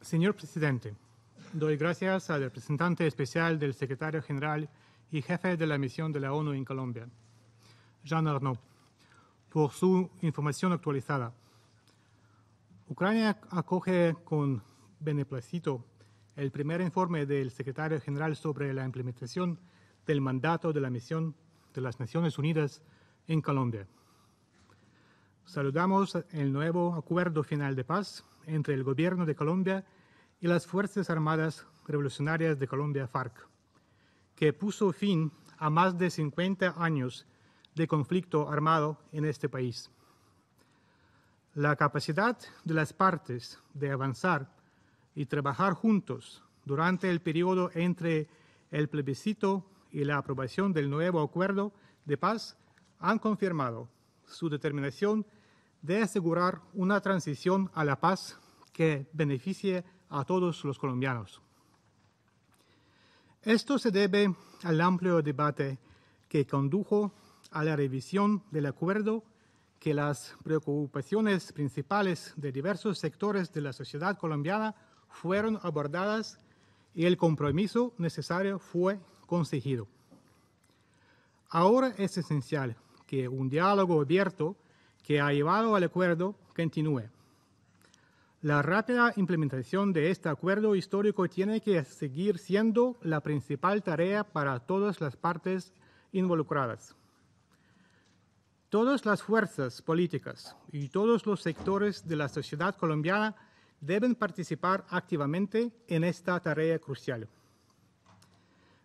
Señor presidente, doy gracias al representante especial del secretario general y jefe de la misión de la ONU en Colombia, Jean Arnaud, por su información actualizada. Ucrania acoge con beneplácito el primer informe del secretario general sobre la implementación del mandato de la misión de las Naciones Unidas en Colombia. Saludamos el nuevo acuerdo final de paz entre el Gobierno de Colombia y las Fuerzas Armadas Revolucionarias de Colombia, FARC, que puso fin a más de 50 años de conflicto armado en este país. La capacidad de las partes de avanzar y trabajar juntos durante el periodo entre el plebiscito y la aprobación del nuevo acuerdo de paz han confirmado su determinación de asegurar una transición a la paz que beneficie a todos los colombianos. Esto se debe al amplio debate que condujo a la revisión del acuerdo que las preocupaciones principales de diversos sectores de la sociedad colombiana fueron abordadas y el compromiso necesario fue conseguido. Ahora es esencial que un diálogo abierto que ha llevado al acuerdo continúe. La rápida implementación de este acuerdo histórico tiene que seguir siendo la principal tarea para todas las partes involucradas. Todas las fuerzas políticas y todos los sectores de la sociedad colombiana deben participar activamente en esta tarea crucial.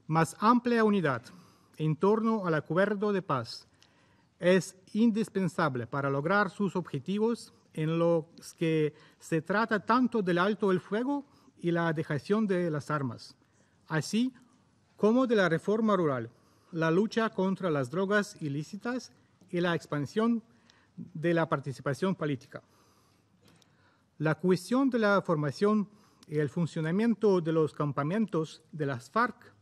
Más amplia unidad en torno al acuerdo de paz es indispensable para lograr sus objetivos en los que se trata tanto del alto el fuego y la dejación de las armas, así como de la reforma rural, la lucha contra las drogas ilícitas y la expansión de la participación política. La cuestión de la formación y el funcionamiento de los campamentos de las FARC,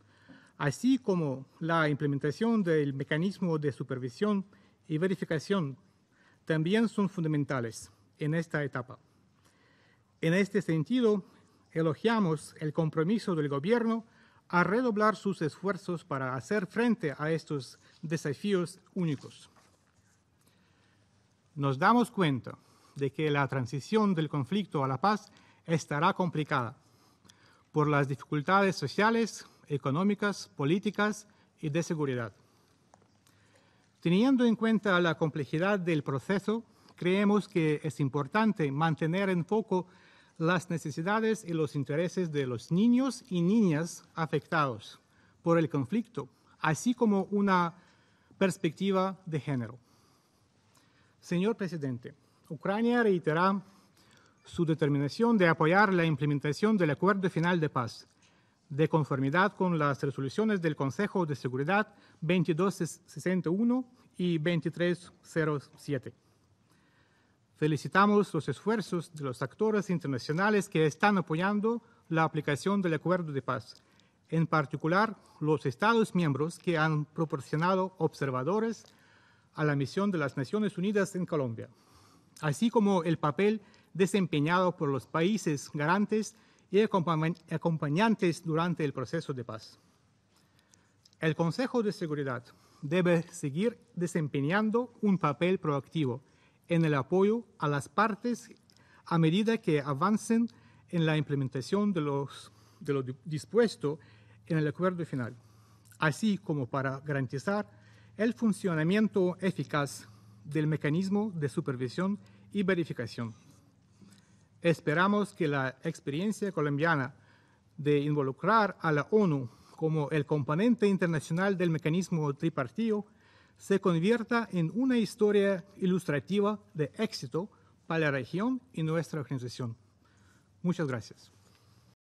así como la implementación del mecanismo de supervisión y verificación también son fundamentales en esta etapa. En este sentido, elogiamos el compromiso del Gobierno a redoblar sus esfuerzos para hacer frente a estos desafíos únicos. Nos damos cuenta de que la transición del conflicto a la paz estará complicada por las dificultades sociales, económicas, políticas y de seguridad. Teniendo en cuenta la complejidad del proceso, creemos que es importante mantener en foco las necesidades y los intereses de los niños y niñas afectados por el conflicto, así como una perspectiva de género. Señor presidente, Ucrania reitera su determinación de apoyar la implementación del Acuerdo Final de Paz de conformidad con las resoluciones del Consejo de Seguridad 2261 y 2307. Felicitamos los esfuerzos de los actores internacionales que están apoyando la aplicación del acuerdo de paz, en particular los Estados miembros que han proporcionado observadores a la misión de las Naciones Unidas en Colombia, así como el papel desempeñado por los países garantes y acompañantes durante el proceso de paz. El Consejo de Seguridad debe seguir desempeñando un papel proactivo en el apoyo a las partes a medida que avancen en la implementación de, los, lo dispuesto en el acuerdo final, así como para garantizar el funcionamiento eficaz del mecanismo de supervisión y verificación. Esperamos que la experiencia colombiana de involucrar a la ONU como el componente internacional del mecanismo tripartito se convierta en una historia ilustrativa de éxito para la región y nuestra organización. Muchas gracias.